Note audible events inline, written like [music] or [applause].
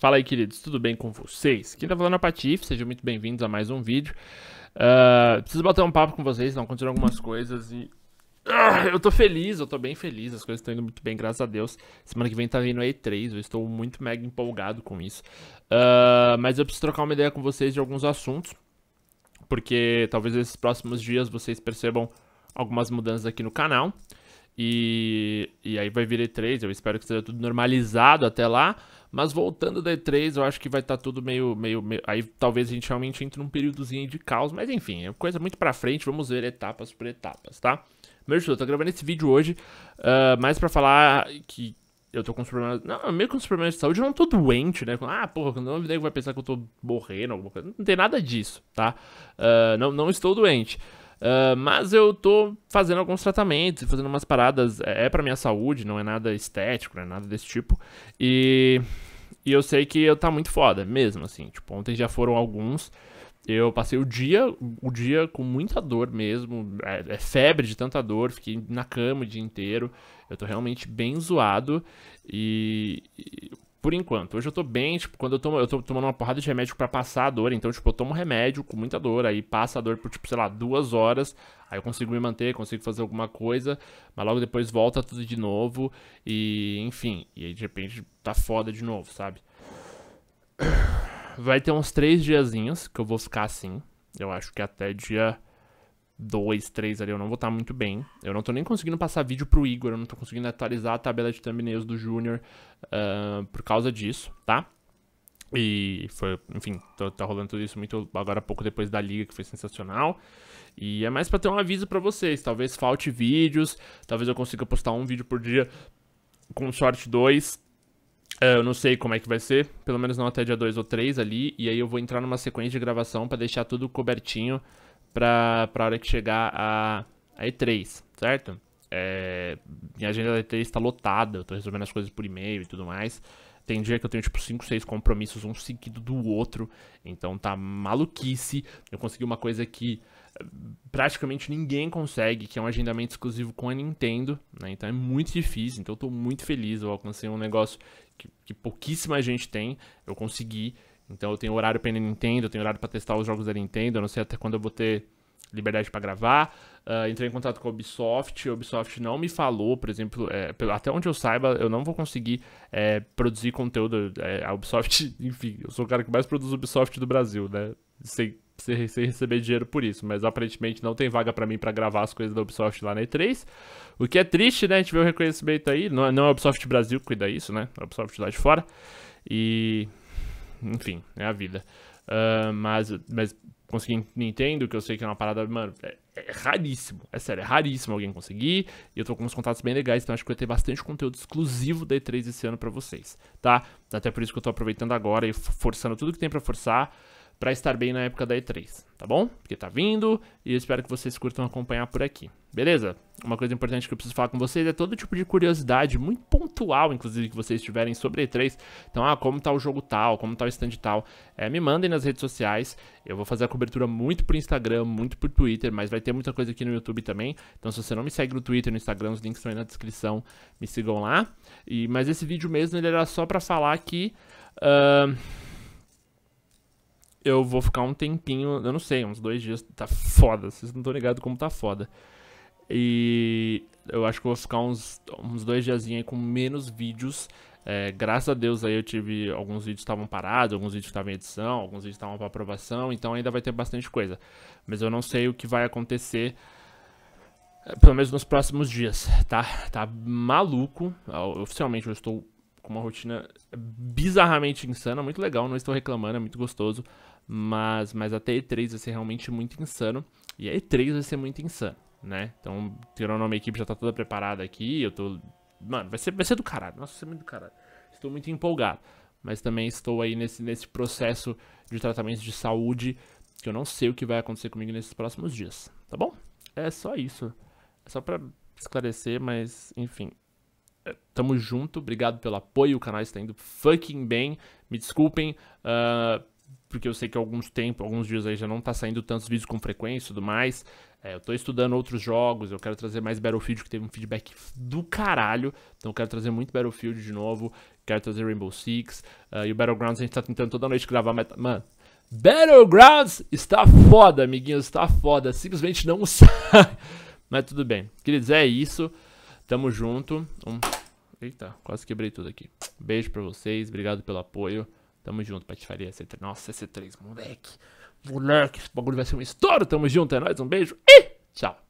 Fala aí, queridos, tudo bem com vocês? Quem tá falando é o Patife, sejam muito bem-vindos a mais um vídeo. Uh, preciso bater um papo com vocês, não aconteceram algumas coisas e... Uh, eu tô feliz, eu tô bem feliz, as coisas estão indo muito bem, graças a Deus. Semana que vem tá vindo a E3, eu estou muito mega empolgado com isso. Uh, mas eu preciso trocar uma ideia com vocês de alguns assuntos, porque talvez nesses próximos dias vocês percebam algumas mudanças aqui no canal. E, e aí vai vir E3, eu espero que seja tudo normalizado até lá. Mas voltando da E3, eu acho que vai estar tá tudo meio, meio, meio, Aí talvez a gente realmente entre num períodozinho de caos. Mas enfim, é coisa muito pra frente, vamos ver etapas por etapas, tá? Meu Deus, eu tô gravando esse vídeo hoje, uh, mais pra falar que eu tô com uns problemas. Não, meio com uns problemas de saúde, eu não tô doente, né? Ah, porra, quando eu nego vai pensar que eu tô morrendo, alguma coisa. Não tem nada disso, tá? Uh, não, não estou doente. Uh, mas eu tô fazendo alguns tratamentos, fazendo umas paradas. É, é pra minha saúde, não é nada estético, não é nada desse tipo. E, e eu sei que eu tá muito foda, mesmo, assim. Tipo, ontem já foram alguns. Eu passei o dia, o dia com muita dor mesmo, é, é, febre de tanta dor, fiquei na cama o dia inteiro. Eu tô realmente bem zoado e, e por enquanto. Hoje eu tô bem, tipo, quando eu tomo, eu tô tomando uma porrada de remédio para passar a dor, então, tipo, eu tomo remédio com muita dor, aí passa a dor por, tipo, sei lá, duas horas, aí eu consigo me manter, consigo fazer alguma coisa, mas logo depois volta tudo de novo, e enfim, e aí de repente tá foda de novo, sabe? Vai ter uns três diazinhos que eu vou ficar assim, eu acho que até dia 2, 3 ali, eu não vou estar muito bem. Eu não tô nem conseguindo passar vídeo pro Igor, eu não tô conseguindo atualizar a tabela de thumbnails do Júnior uh, ah, por causa disso, tá? E foi, enfim, tô, tá rolando tudo isso muito agora pouco depois da liga, que foi sensacional. E é mais para ter um aviso para vocês, talvez falte vídeos, talvez eu consiga postar um vídeo por dia, com sorte dois, é, eu não sei como é que vai ser, pelo menos não até dia 2 ou 3 ali, e aí eu vou entrar numa sequência de gravação para deixar tudo cobertinho pra, pra hora que chegar a, a E3, certo? É, minha agenda da ET está lotada, eu tô resolvendo as coisas por e-mail e tudo mais. Tem dia que eu tenho, tipo, 5, 6 compromissos, um seguido do outro. Então tá maluquice. Eu consegui uma coisa que eh, praticamente ninguém consegue, que é um agendamento exclusivo com a Nintendo, né? Então é muito difícil, então eu tô muito feliz, eu alcancei um negócio que, que pouquíssima gente tem, eu consegui. Então eu tenho horário pra Nintendo, eu tenho horário para testar os jogos da Nintendo, eu não sei até quando eu vou ter liberdade para gravar. Uh, entrei em contato com a Ubisoft, a Ubisoft não me falou, por exemplo, é, até onde eu saiba, eu não vou conseguir é, produzir conteúdo. É, a Ubisoft, [laughs] enfim, eu sou o cara que mais produz Ubisoft do Brasil, né? Sem, sem, sem receber dinheiro por isso, mas aparentemente não tem vaga para mim para gravar as coisas da Ubisoft lá na E3. O que é triste, né? A gente vê o reconhecimento aí, não, é, não é a Ubisoft Brasil que cuida isso, né? É a Ubisoft lá de fora. E enfim, é a vida. Uh, mas, mas consegui Nintendo, que eu sei que é uma parada, mano, é, é, raríssimo. É sério, é raríssimo alguém conseguir. E eu tô com uns contatos bem legais, então acho que vai ter bastante conteúdo exclusivo da E3 esse ano para vocês, tá? Até por isso que eu tô aproveitando agora e forçando tudo que tem para forçar para estar bem na época da E3, tá bom? Porque tá vindo e eu espero que vocês curtam acompanhar por aqui beleza? Uma coisa importante que eu preciso falar com vocês é todo tipo de curiosidade, muito pontual, inclusive, que vocês tiverem sobre E3. Então, ah, como tá o jogo tal, como tá o stand tal. É, me mandem nas redes sociais. Eu vou fazer a cobertura muito por Instagram, muito por Twitter, mas vai ter muita coisa aqui no YouTube também. Então, se você não me segue no Twitter, no Instagram, os links estão aí na descrição. Me sigam lá. E, mas esse vídeo mesmo, ele era só pra falar que... Uh, eu vou ficar um tempinho, eu não sei, uns dois dias, tá foda, vocês não estão ligados como tá foda. E eu acho que vou ficar uns, uns dois dias aí com menos vídeos. É, graças a Deus aí eu tive alguns vídeos estavam parados, alguns vídeos estavam em edição, alguns vídeos estavam para aprovação, então ainda vai ter bastante coisa. Mas eu não sei o que vai acontecer é, pelo menos nos próximos dias, tá? Tá maluco. Oficialmente eu estou com uma rotina bizarramente insana, muito legal, não estou reclamando, é muito gostoso, mas mas até E3 vai ser realmente muito insano e a E3 vai ser muito insano né? Então, tirando a minha equipe já tá toda preparada aqui, eu tô... Mano, vai ser, vai ser do caralho, nossa, vai ser muito do caralho. Estou muito empolgado, mas também estou aí nesse, nesse processo de tratamento de saúde, que eu não sei o que vai acontecer comigo nesses próximos dias, tá bom? É só isso, é só pra esclarecer, mas, enfim... É, tamo junto, obrigado pelo apoio, o canal está indo fucking bem, me desculpem, uh, porque eu sei que alguns tempos, alguns dias aí já não tá saindo tantos vídeos com frequência e tudo mais. É, eu tô estudando outros jogos, eu quero trazer mais Battlefield, que teve um feedback do caralho. Então eu quero trazer muito Battlefield de novo, quero trazer Rainbow Six. Uh, e o Battlegrounds a gente tá tentando toda noite gravar, mas, mano, Battlegrounds está foda, amiguinhos, está foda. Simplesmente não [laughs] sai. Mas tudo bem. Queridos, é isso. Tamo junto. Um... Eita, quase quebrei tudo aqui. Beijo pra vocês, obrigado pelo apoio. Tamo junto, patifaria C3. Nossa, C3, moleque. Moleque, esse bagulho vai ser um estouro. Tamo junto, é nóis. Um beijo e tchau.